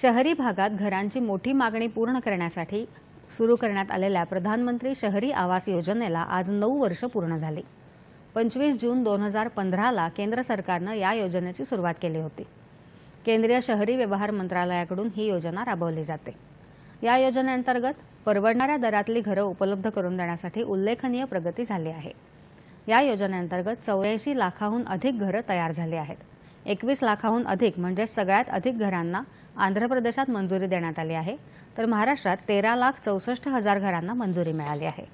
शहरी भागात घरांची मोठी मागणी पूर्ण करण्यासाठी सुरू करण्यात आलेल्या प्रधानमंत्री शहरी आवास योजनेला आज नऊ वर्ष पूर्ण झाली पंचवीस जून दोन हजार पंधराला केंद्र सरकारनं या योजनेची सुरुवात केली होती केंद्रीय शहरी व्यवहार मंत्रालयाकडून ही योजना राबवली जाते या योजनेअंतर्गत परवडणाऱ्या दरातली घरं उपलब्ध करून देण्यासाठी उल्लेखनीय प्रगती झाली आहे या योजनेअंतर्गत चौऱ्याऐंशी लाखाहून अधिक घरं तयार झाली आहेत एकवीस लाखाहून अधिक म्हणजे सगळ्यात अधिक घरांना आंध्र प्रदेशात मंजुरी देण्यात आली आहे तर महाराष्ट्रात तेरा लाख चौसष्ट हजार घरांना मंजुरी मिळाली आहे